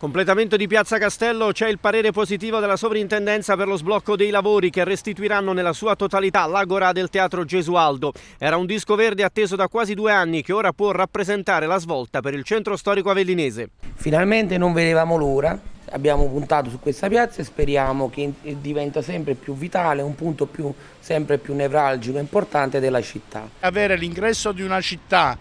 Completamento di Piazza Castello, c'è il parere positivo della sovrintendenza per lo sblocco dei lavori che restituiranno nella sua totalità l'agora del Teatro Gesualdo. Era un disco verde atteso da quasi due anni che ora può rappresentare la svolta per il centro storico avellinese. Finalmente non vedevamo l'ora, abbiamo puntato su questa piazza e speriamo che diventa sempre più vitale, un punto più, sempre più nevralgico e importante della città. Avere l'ingresso di una città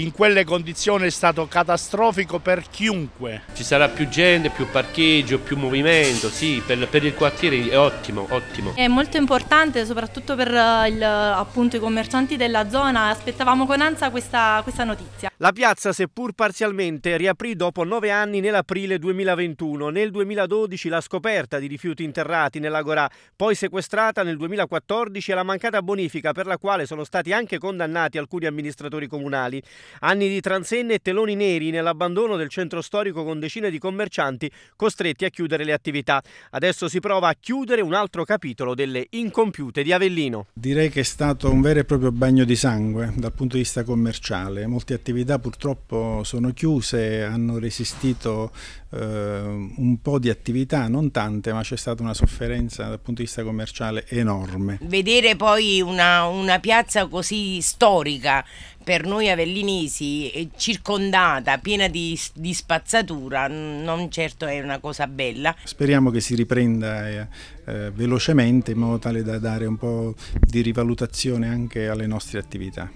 in quelle condizioni è stato catastrofico per chiunque. Ci sarà più gente, più parcheggio, più movimento, sì, per, per il quartiere è ottimo, ottimo. È molto importante soprattutto per eh, il, appunto, i commercianti della zona, aspettavamo con ansia questa, questa notizia. La piazza, seppur parzialmente, riaprì dopo nove anni nell'aprile 2021. Nel 2012 la scoperta di rifiuti interrati nell'Agorà, poi sequestrata nel 2014 e la mancata bonifica per la quale sono stati anche condannati alcuni amministratori comunali. Anni di transenne e teloni neri nell'abbandono del centro storico con decine di commercianti costretti a chiudere le attività. Adesso si prova a chiudere un altro capitolo delle incompiute di Avellino. Direi che è stato un vero e proprio bagno di sangue dal punto di vista commerciale. Molte attività purtroppo sono chiuse, hanno resistito eh, un po' di attività, non tante, ma c'è stata una sofferenza dal punto di vista commerciale enorme. Vedere poi una, una piazza così storica per noi avellinesi eh, circondata, piena di, di, spazzatura, non certo è una cosa bella. Speriamo che si riprenda eh, eh, velocemente in modo tale da dare un po' di rivalutazione anche alle nostre attività.